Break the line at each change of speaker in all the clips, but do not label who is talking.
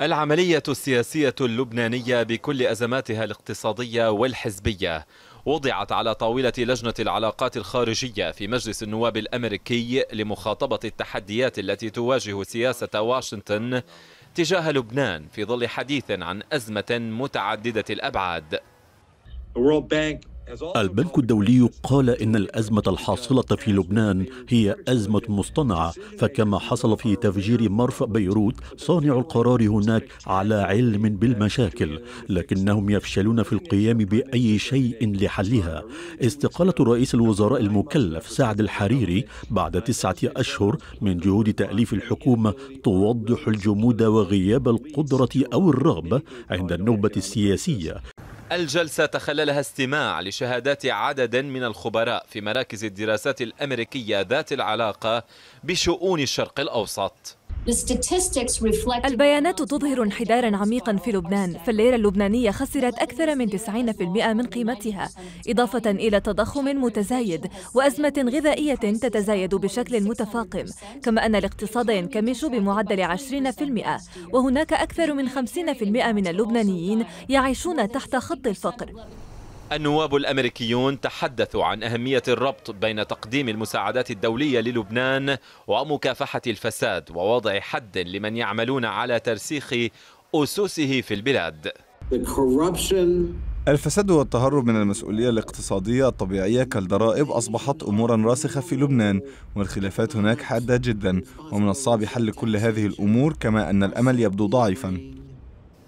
العملية السياسية اللبنانية بكل أزماتها الاقتصادية والحزبية وضعت على طاولة لجنة العلاقات الخارجية في مجلس النواب الأمريكي لمخاطبة التحديات التي تواجه سياسة واشنطن تجاه لبنان في ظل حديث عن أزمة متعددة الأبعاد
البنك الدولي قال إن الأزمة الحاصلة في لبنان هي أزمة مصطنعة فكما حصل في تفجير مرفأ بيروت صانع القرار هناك على علم بالمشاكل لكنهم يفشلون في القيام بأي شيء لحلها استقالة رئيس الوزراء المكلف سعد الحريري بعد تسعة أشهر من جهود تأليف الحكومة توضح الجمود وغياب القدرة أو الرغبة عند النوبة السياسية
الجلسة تخللها استماع لشهادات عدد من الخبراء في مراكز الدراسات الأمريكية ذات العلاقة بشؤون الشرق الأوسط
البيانات تظهر انحدارا عميقا في لبنان فالليرة اللبنانية خسرت أكثر من 90% من قيمتها إضافة إلى تضخم متزايد وأزمة غذائية تتزايد بشكل متفاقم كما أن الاقتصاد ينكمش بمعدل 20% وهناك أكثر من 50% من اللبنانيين يعيشون تحت خط الفقر
النواب الامريكيون تحدثوا عن اهميه الربط بين تقديم المساعدات الدوليه للبنان ومكافحه الفساد ووضع حد لمن يعملون على ترسيخ اسسه في البلاد. الفساد والتهرب من المسؤولية الاقتصادية الطبيعية كالضرائب أصبحت أمورا راسخة في لبنان والخلافات هناك حادة جدا ومن الصعب حل كل هذه الأمور كما أن الأمل يبدو ضعيفا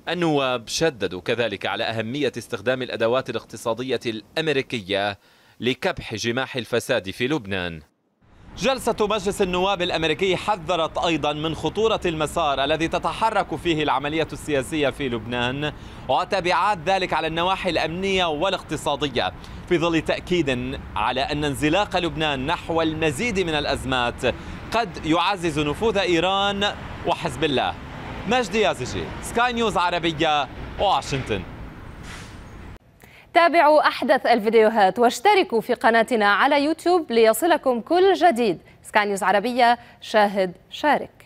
النواب شددوا كذلك على أهمية استخدام الأدوات الاقتصادية الأمريكية لكبح جماح الفساد في لبنان جلسة مجلس النواب الأمريكي حذرت أيضا من خطورة المسار الذي تتحرك فيه العملية السياسية في لبنان وتبعات ذلك على النواحي الأمنية والاقتصادية في ظل تأكيد على أن انزلاق لبنان نحو المزيد من الأزمات قد يعزز نفوذ إيران وحزب الله مجدي يازجي سكاي نيوز عربية واشنطن
تابعوا أحدث الفيديوهات واشتركوا في قناتنا على يوتيوب ليصلكم كل جديد سكاي نيوز عربية شاهد شارك